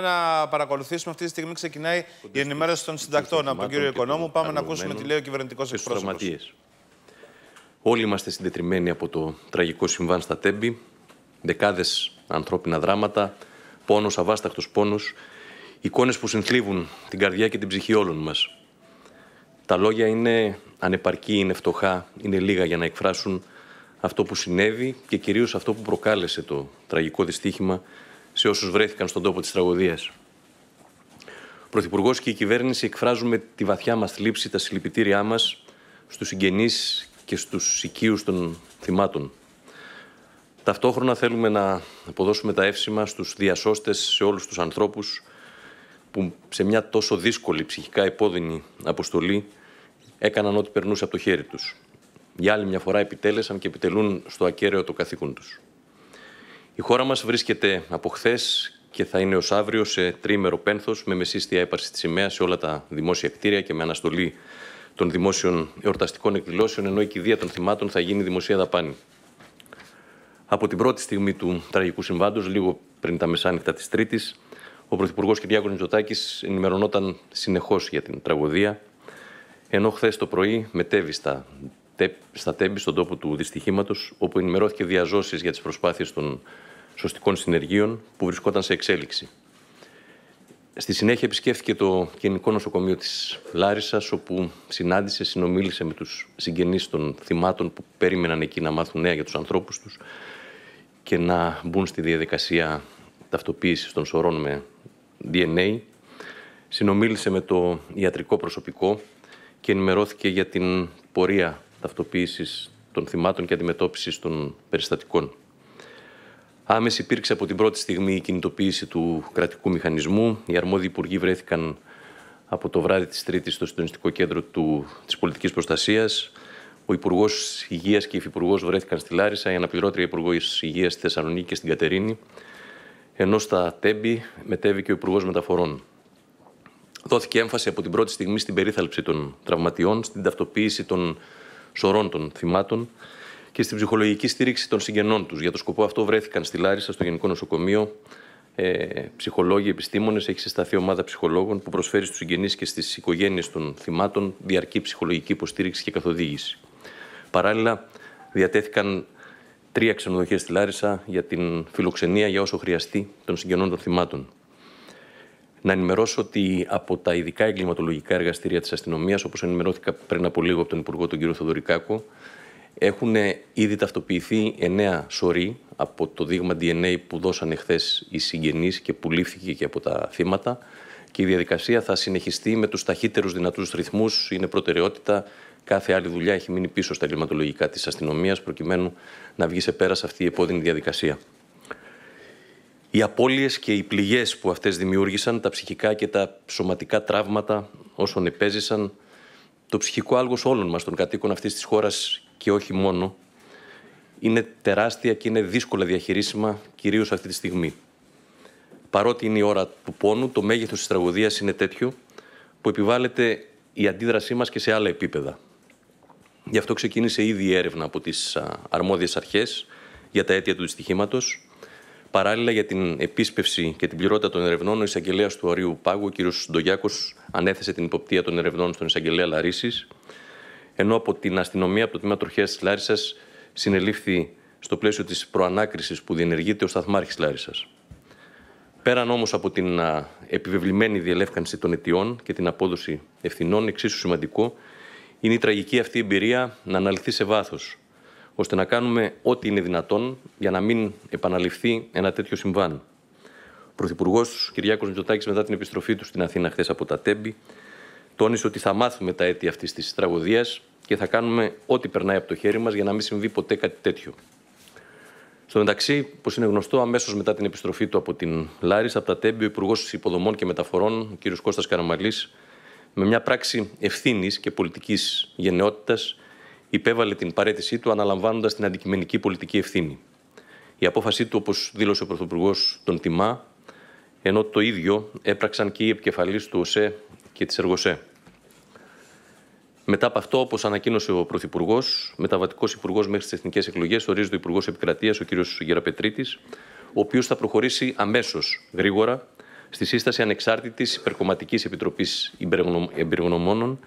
να παρακολουθήσουμε. Αυτή τη στιγμή ξεκινάει η ενημέρωση των συντακτών από τον κύριο Οικονόμου. Πάμε να ακούσουμε τι λέει ο κυβερνητικός εκπρόσωπο. Όλοι είμαστε συντετριμένοι από το τραγικό συμβάν στα Τέμπη. Δεκάδες ανθρώπινα δράματα, πόνος, αβάσταχτος πόνος, εικόνες που συνθλίβουν την καρδιά και την ψυχή όλων μας. Τα λόγια είναι ανεπαρκή, είναι φτωχά, είναι λίγα για να εκφράσουν αυτό που συνέβη και κυρίως αυτό που προκάλεσε το τραγικό δυστύχημα σε όσους βρέθηκαν στον τόπο της τραγωδίας. Ο Πρωθυπουργός και η κυβέρνηση εκφράζουμε τη βαθιά μας θλίψη, τα συλληπιτήριά μας στους συγγενείς και στους οικείους των θυμάτων. Ταυτόχρονα θέλουμε να αποδώσουμε τα εύσημα στους διασώστες, σε όλους τους ανθρώπους που σε μια τόσο δύσκολη ψυχικά υπόδεινη αποστολή έκαναν ό,τι περνούσε από το χέρι τους. Για άλλη μια φορά επιτέλεσαν και επιτελούν στο ακέραιο το καθήκον τους. Η χώρα μας βρίσκεται από χθες και θα είναι ως αύριο σε τρίμερο πένθος με μεσίστια έπαρση της σημαία σε όλα τα δημόσια κτίρια και με αναστολή των δημόσιων εορταστικών εκδηλώσεων, ενώ η κηδεία των θυμάτων θα γίνει δημοσία δαπάνη. Από την πρώτη στιγμή του τραγικού συμβάντος, λίγο πριν τα μεσάνυχτα της Τρίτης, ο Πρωθυπουργός Κυριάκο Μητσοτάκη ενημερωνόταν συνεχώς για την τραγωδία, ενώ χθες το πρωί μετέβη στα στα τέμπη στον τόπο του δυστυχήματος, όπου ενημερώθηκε διαζώσεις για τις προσπάθειες των σωστικών συνεργείων που βρισκόταν σε εξέλιξη. Στη συνέχεια επισκέφθηκε το Κοινικό Νοσοκομείο της Λάρισας, όπου συνάντησε, συνομίλησε με τους συγγενείς των θυμάτων που περίμεναν εκεί να μάθουν νέα για τους ανθρώπους τους και να μπουν στη διαδικασία ταυτοποίησης των σωρών με DNA. Συνομίλησε με το ιατρικό προσωπικό και ενημερώθηκε για την πορεία ταυτοποίησης των θυμάτων και αντιμετώπισης των περιστατικών. Άμεση υπήρξε από την πρώτη στιγμή η κινητοποίηση του κρατικού μηχανισμού. Οι αρμόδιοι υπουργοί βρέθηκαν από το βράδυ της Τρίτης στο συντονιστικό κέντρο της Πολιτικής Προστασίας. Ο Υπουργός Υγείας και η Υφυπουργός βρέθηκαν στη Λάρισα, η αναπληρώτρια Υπουργός Υγείας στη Θεσσαλονίκη και στην Κατερίνη, ενώ στα Τέμπη μετέβηκε ο Υπουργός Μεταφορών. Δόθηκε έμφαση από την πρώτη στιγμή στην περίθαλψη των τραυματιών, στην ταυτοποίηση των σωρών των θυμάτων και στην ψυχολογική στήριξη των συγγενών τους. Για το σκοπό αυτό βρέθηκαν στη Λάρισα, στο Γενικό Νοσοκομείο, ε, ψυχολόγοι, επιστήμονες. Έχει συσταθεί ομάδα ψυχολόγων που προσφέρει στους συγγενείς και στις οικογένειες των θυμάτων διαρκή ψυχολογική υποστήριξη και καθοδήγηση. Παράλληλα, διατέθηκαν τρία ξενοδοχεία στη Λάρισα για την φιλοξενία για όσο χρειαστεί των συγγενών των θυμάτων. Να ενημερώσω ότι από τα ειδικά εγκληματολογικά εργαστήρια της αστυνομίας, όπως ενημερώθηκα πριν από λίγο από τον Υπουργό, τον κύριο Θεοδωρικάκο, έχουν ήδη ταυτοποιηθεί εννέα σωροί από το δείγμα DNA που δώσανε χθες οι συγγενείς και που λήφθηκε και από τα θύματα. Και η διαδικασία θα συνεχιστεί με τους ταχύτερους δυνατούς ρυθμούς. Είναι προτεραιότητα. Κάθε άλλη δουλειά έχει μείνει πίσω στα εγκληματολογικά της αστυνομίας, προκειμένου να βγει σε πέρα σε αυτή η επώδυνη διαδικασία οι απώλειες και οι πληγές που αυτές δημιούργησαν, τα ψυχικά και τα σωματικά τραύματα όσων επέζησαν, το ψυχικό άλγος όλων μας των κατοίκων αυτής της χώρας και όχι μόνο, είναι τεράστια και είναι δύσκολα διαχειρίσιμα, κυρίως αυτή τη στιγμή. Παρότι είναι η ώρα του πόνου, το μέγεθος της τραγωδίας είναι τέτοιο που επιβάλλεται η αντίδρασή μας και σε άλλα επίπεδα. Γι' αυτό ξεκίνησε ήδη η έρευνα από τις αρμόδιες αρχές για τα αίτια του δυστυχήματος, Παράλληλα, για την επίσπευση και την πληρότητα των ερευνών, ο εισαγγελέας του Αρίου Πάγου, ο κ. Ντογιάκος, ανέθεσε την υποπτία των ερευνών στον εισαγγελέα Λαρίσης, ενώ από την αστυνομία, από το τμήμα τροχέας της Λάρισας, συνελήφθη στο πλαίσιο της προανάκρισης που διενεργείται ο Σταθμάρχης Λάρισας. Πέραν όμως από την επιβεβλημένη διελεύκανση των αιτιών και την απόδοση ευθυνών, εξίσου σημαντικό είναι η τραγική αυτή εμπειρία να αναλυθεί σε βάθος ώστε να κάνουμε ό,τι είναι δυνατόν για να μην επαναληφθεί ένα τέτοιο συμβάν. Ο Πρωθυπουργός Κυριάκος Μητσοτάκης, μετά την επιστροφή του στην Αθήνα χθες από τα Τέμπη, τόνισε ότι θα μάθουμε τα αίτια αυτής της τραγωδίας και θα κάνουμε ό,τι περνάει από το χέρι μας για να μην συμβεί ποτέ κάτι τέτοιο. Στο μεταξύ, όπως είναι γνωστό, αμέσως μετά την επιστροφή του από την Λάρη, από τα Τέμπη, ο Υπουργός Υποδομών και Μεταφορών, κ. Κώστας Καραμαλής, με μια πράξη ευθύνης και πολιτικής γενναιότητας, υπέβαλε την παρέτησή του αναλαμβάνοντας την αντικειμενική πολιτική ευθύνη. Η απόφασή του, όπως δήλωσε ο Πρωθυπουργός, τον τιμά, ενώ το ίδιο έπραξαν και οι επικεφαλεί του ΟΣΕ και της ΕΡΓΟΣΕ. Μετά από αυτό, όπως ανακοίνωσε ο Πρωθυπουργός, μεταβατικός υπουργός μέχρι τις εθνικές εκλογές, ορίζεται ο Υπουργός Επικρατείας, ο κ. Γεραπετρίτης, ο οποίος θα προχωρήσει αμέσως, γρήγορα, στη σύσταση ανεξάρτητης υπερκομματικής επιτροπής εμπειρογνωμόνων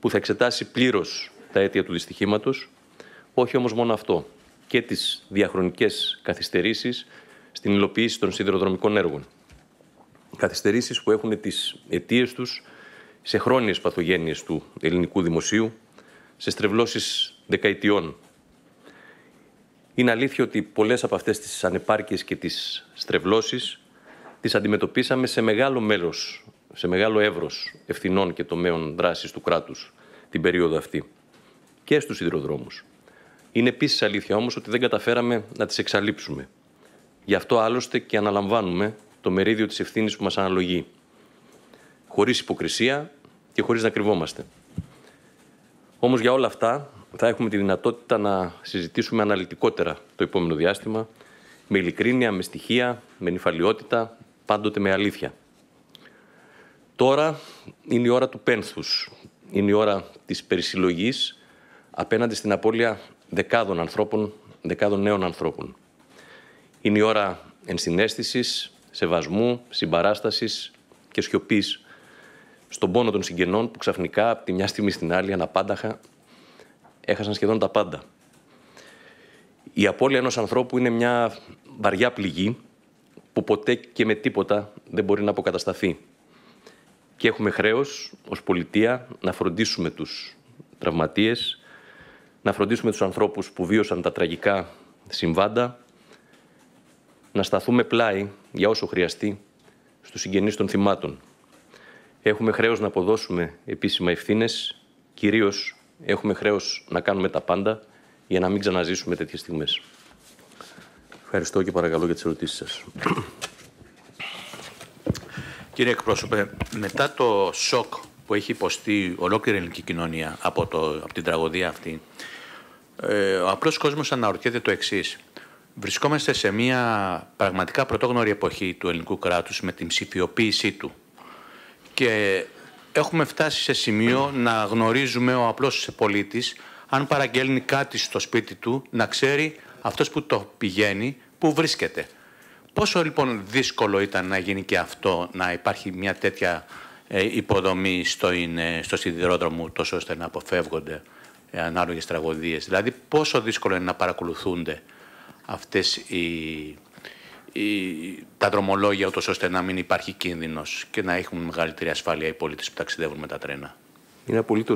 που θα εξετάσει πλήρως τα αίτια του δυστυχήματος, όχι όμως μόνο αυτό, και τις διαχρονικές καθυστερήσεις στην υλοποίηση των σιδηροδρομικών έργων. Καθυστερήσεις που έχουν τις αιτίες τους σε χρόνιες παθογένειες του ελληνικού δημοσίου, σε στρεβλώσεις δεκαετιών. Είναι αλήθεια ότι πολλές από αυτές τις ανεπάρκειες και τις στρεβλώσεις τις αντιμετωπίσαμε σε μεγάλο μέλος, σε μεγάλο εύρος ευθυνών και τομέων δράσης του κράτους την περίοδο αυτή και στους σιδηροδρόμους. Είναι επίσης αλήθεια όμως ότι δεν καταφέραμε να τις εξαλείψουμε. Γι' αυτό άλλωστε και αναλαμβάνουμε το μερίδιο της ευθύνης που μας αναλογεί. Χωρίς υποκρισία και χωρίς να κρυβόμαστε. Όμως για όλα αυτά θα έχουμε τη δυνατότητα να συζητήσουμε αναλυτικότερα το επόμενο διάστημα, με ειλικρίνεια, με στοιχεία, με νυφαλιότητα, πάντοτε με αλήθεια. Τώρα είναι η ώρα του πένθους, είναι η ώρα της περισυλλογής απέναντι στην απώλεια δεκάδων ανθρώπων, δεκάδων νέων ανθρώπων. Είναι η ώρα ενσυναίσθησης, σεβασμού, συμπαράστασης και σιωπής στον πόνο των συγγενών που ξαφνικά από τη μια στιγμή στην άλλη αναπάνταχα έχασαν σχεδόν τα πάντα. Η απώλεια ενός ανθρώπου είναι μια βαριά πληγή που ποτέ και με τίποτα δεν μπορεί να αποκατασταθεί. Και έχουμε χρέος ως πολιτεία να φροντίσουμε τους τραυματίες να φροντίσουμε τους ανθρώπους που βίωσαν τα τραγικά συμβάντα, να σταθούμε πλάι για όσο χρειαστεί στους συγγενείς των θυμάτων. Έχουμε χρέος να αποδώσουμε επίσημα ευθύνες, κυρίως έχουμε χρέος να κάνουμε τα πάντα για να μην ξαναζήσουμε τέτοιες στιγμές. Ευχαριστώ και παρακαλώ για τις ερωτήσεις σας. Κύριε εκπρόσωπε, μετά το σοκ που έχει υποστεί ολόκληρη η ελληνική κοινωνία από, το, από την τραγωδία αυτή, ε, ο απλός κόσμος αναρωτιέται το εξής. Βρισκόμαστε σε μια πραγματικά πρωτόγνωρη εποχή του ελληνικού κράτους με την ψηφιοποίησή του. Και έχουμε φτάσει σε σημείο να γνωρίζουμε ο απλός πολίτης αν παραγγέλνει κάτι στο σπίτι του, να ξέρει αυτός που το πηγαίνει, που βρίσκεται. Πόσο λοιπόν δύσκολο ήταν να γίνει και αυτό, να υπάρχει μια τέτοια ε, υποδομή στο, είναι, στο σιδηρόδρομο, τόσο ώστε να αποφεύγονται ε, Ανάλογες τραγωδίες. Δηλαδή πόσο δύσκολο είναι να παρακολουθούνται αυτές οι, τα δρομολόγια ούτως ώστε να μην υπάρχει κίνδυνος και να έχουν μεγαλύτερη ασφάλεια οι πολίτες που ταξιδεύουν με τα τρένα. Είναι απολύτως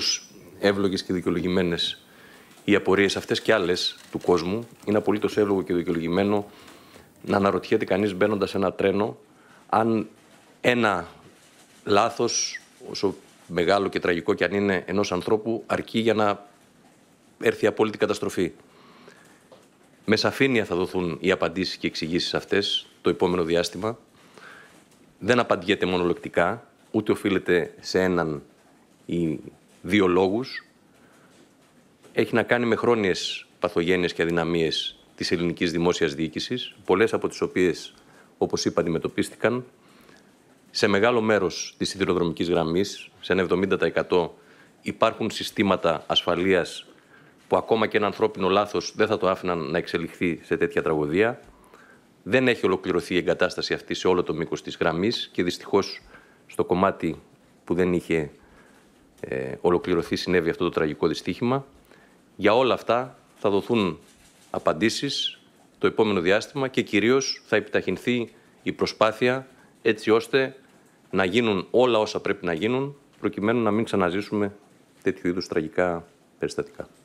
εύλογες και δικαιολογημένες οι απορίες αυτές και άλλες του κόσμου. Είναι απολύτως εύλογο και δικαιολογημένο να αναρωτιέται κανείς μπαίνοντας σε ένα τρένο αν ένα λάθος, όσο μεγάλο και τραγικό και αν είναι, ενός ανθρώπου αρκεί για να έρθει η απόλυτη καταστροφή. Με σαφήνεια θα δοθούν οι απαντήσεις και οι αυτέ, αυτές το επόμενο διάστημα. Δεν απαντιέται μονολεκτικά, ούτε οφείλεται σε έναν ή δύο λόγους. Έχει να κάνει με χρόνιες παθογένειες και αδυναμίες της ελληνικής δημόσιας διοίκησης, πολλές από τις οποίες, όπως είπα, αντιμετωπίστηκαν σε μεγάλο μέρος της σιδηροδρομικής γραμμής, σε ένα 70% υπάρχουν συστήματα ασφαλείας που ακόμα και ένα ανθρώπινο λάθος δεν θα το άφηναν να εξελιχθεί σε τέτοια τραγωδία. Δεν έχει ολοκληρωθεί η εγκατάσταση αυτή σε όλο το μήκος της γραμμής και δυστυχώς στο κομμάτι που δεν είχε ε, ολοκληρωθεί συνέβη αυτό το τραγικό δυστύχημα. Για όλα αυτά θα δοθούν απαντήσεις το επόμενο διάστημα και κυρίως θα επιταχυνθεί η προσπάθεια έτσι ώστε να γίνουν όλα όσα πρέπει να γίνουν προκειμένου να μην ξαναζήσουμε τέτοιου είδους τραγικά περιστατικά.